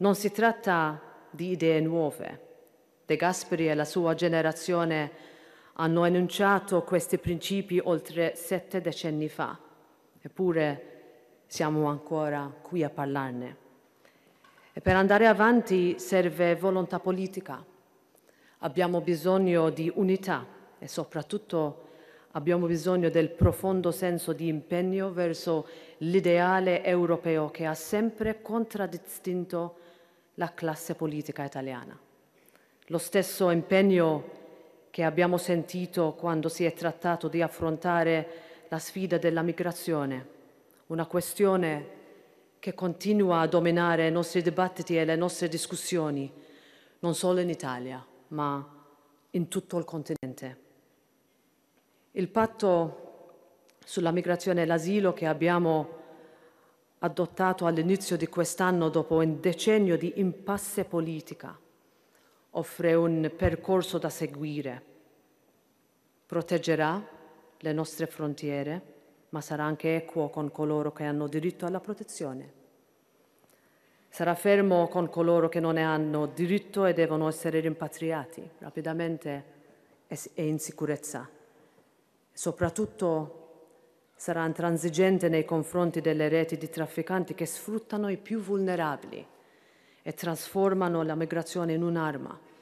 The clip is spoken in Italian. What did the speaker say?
Non si tratta di idee nuove. De Gasperi e la sua generazione hanno enunciato questi principi oltre sette decenni fa, eppure siamo ancora qui a parlarne. E per andare avanti serve volontà politica. Abbiamo bisogno di unità e soprattutto di abbiamo bisogno del profondo senso di impegno verso l'ideale europeo che ha sempre contraddistinto la classe politica italiana. Lo stesso impegno che abbiamo sentito quando si è trattato di affrontare la sfida della migrazione, una questione che continua a dominare i nostri dibattiti e le nostre discussioni, non solo in Italia, ma in tutto il continente. Il patto sulla migrazione e l'asilo che abbiamo adottato all'inizio di quest'anno dopo un decennio di impasse politica offre un percorso da seguire. Proteggerà le nostre frontiere, ma sarà anche equo con coloro che hanno diritto alla protezione. Sarà fermo con coloro che non ne hanno diritto e devono essere rimpatriati rapidamente e in sicurezza soprattutto sarà intransigente nei confronti delle reti di trafficanti che sfruttano i più vulnerabili e trasformano la migrazione in un'arma.